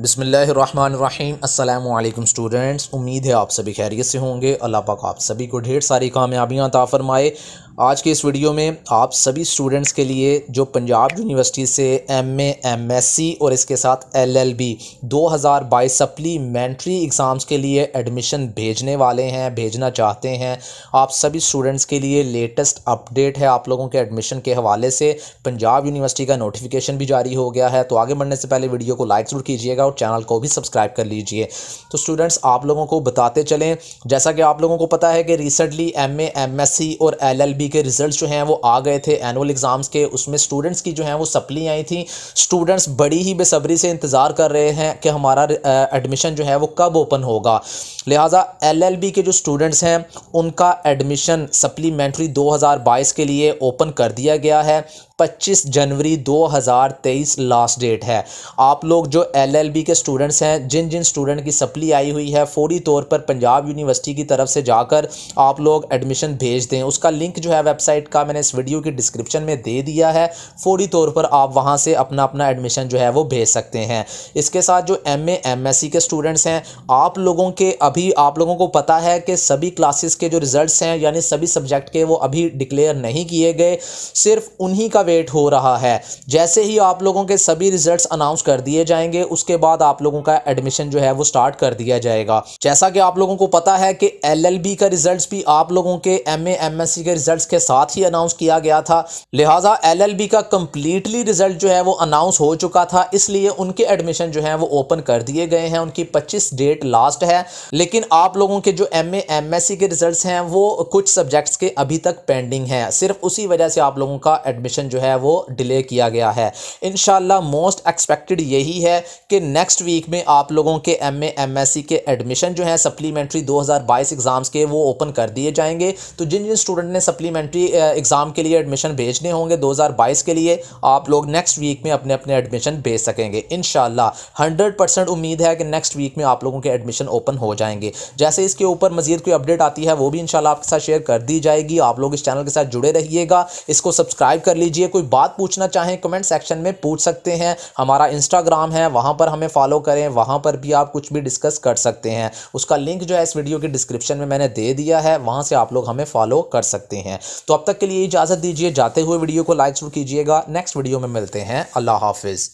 बिसमीम अल्लाम स्टूडेंट्स उम्मीद है आप सभी खैरियत से होंगे अल्लाह पाक आप सभी को ढेर सारी कामयाबियाँ ताफ़रमाए आज के इस वीडियो में आप सभी स्टूडेंट्स के लिए जो पंजाब यूनिवर्सिटी से एम एमएससी और इसके साथ एलएलबी 2022 सप्लीमेंट्री एग्ज़ाम्स के लिए एडमिशन भेजने वाले हैं भेजना चाहते हैं आप सभी स्टूडेंट्स के लिए लेटेस्ट अपडेट है आप लोगों के एडमिशन के हवाले से पंजाब यूनिवर्सिटी का नोटिफिकेशन भी जारी हो गया है तो आगे बढ़ने से पहले वीडियो को लाइक ज़रूर कीजिएगा और चैनल को भी सब्सक्राइब कर लीजिए तो स्टूडेंट्स आप लोगों को बताते चलें जैसा कि आप लोगों को पता है कि रिसेंटली एम सी और बी बी के रिजल्ट जो हैं वो आ गए थे एनुअल एग्ज़ाम्स के उसमें स्टूडेंट्स की जो हैं वो सप्ली आई थी स्टूडेंट्स बड़ी ही बेसब्री से इंतज़ार कर रहे हैं कि हमारा एडमिशन जो है वो कब ओपन होगा लिहाजा एलएलबी के जो स्टूडेंट्स हैं उनका एडमिशन सप्लीमेंट्री 2022 के लिए ओपन कर दिया गया है 25 जनवरी 2023 लास्ट डेट है आप लोग जो एलएलबी के स्टूडेंट्स हैं जिन जिन स्टूडेंट की सप्ली आई हुई है फौरी तौर पर पंजाब यूनिवर्सिटी की तरफ से जाकर आप लोग एडमिशन भेज दें उसका लिंक जो है वेबसाइट का मैंने इस वीडियो की डिस्क्रिप्शन में दे दिया है फौरी तौर पर आप वहाँ से अपना अपना एडमिशन जो है वो भेज सकते हैं इसके साथ जो एम एम के स्टूडेंट्स हैं आप लोगों के अभी आप लोगों को पता है कि सभी क्लासेस के जो रिज़ल्ट हैं यानी सभी सब्जेक्ट के वो अभी डिक्लेयर नहीं किए गए सिर्फ उन्हीं का वेट हो रहा है जैसे ही आप लोगों के सभी रिजल्ट्स अनाउंस कर दिए जाएंगे उसके बाद आप लोगों का एडमिशन जो है वो स्टार्ट कर दिया जाएगा जैसा कि आप लोगों को पता है कि एलएलबी का रिजल्ट्स भी आप लोगों के एम एमएससी के रिजल्ट्स के साथ ही अनाउंस किया गया था लिहाजा एल का कंप्लीटली रिजल्ट जो है वो अनाउंस हो चुका था इसलिए उनके एडमिशन जो है वो ओपन कर दिए गए हैं उनकी पच्चीस डेट लास्ट है लेकिन आप लोगों के जो एम एमएससी के रिजल्ट हैं वो कुछ सब्जेक्ट्स के अभी तक पेंडिंग है सिर्फ उसी वजह से आप लोगों का एडमिशन जो है वो डिले किया गया है इन मोस्ट एक्सपेक्टेड यही है कि नेक्स्ट वीक में आप लोगों के एम एमएससी के एडमिशन जो है सप्लीमेंट्री 2022 एग्ज़ाम्स के वो ओपन कर दिए जाएंगे तो जिन जिन स्टूडेंट ने सप्लीमेंट्री एग्ज़ाम के लिए एडमिशन भेजने होंगे 2022 के लिए आप लोग नेक्स्ट वीक में अपने अपने एडमिशन भेज सकेंगे इन हंड्रेड परसेंट उम्मीद है कि नेक्स्ट वीक में आप लोगों के एडमिशन ओपन हो जाएंगे जैसे इसके ऊपर मजीद कोई अपडेट आती है वो भी इन आपके साथ शेयर कर दी जाएगी आप लोग इस चैनल के साथ जुड़े रहिएगा इसको सब्सक्राइब कर लीजिए कीजिए कोई बात पूछना चाहें कमेंट सेक्शन में पूछ सकते हैं हमारा इंस्टाग्राम है वहाँ पर हमें फॉलो करें वहाँ पर भी आप कुछ भी डिस्कस कर सकते हैं उसका लिंक जो है इस वीडियो के डिस्क्रिप्शन में मैंने दे दिया है वहाँ से आप लोग हमें फॉलो कर सकते हैं तो अब तक के लिए इजाज़त दीजिए जाते हुए वीडियो को लाइक शुरू कीजिएगा नेक्स्ट वीडियो में मिलते हैं अल्लाह हाफिज़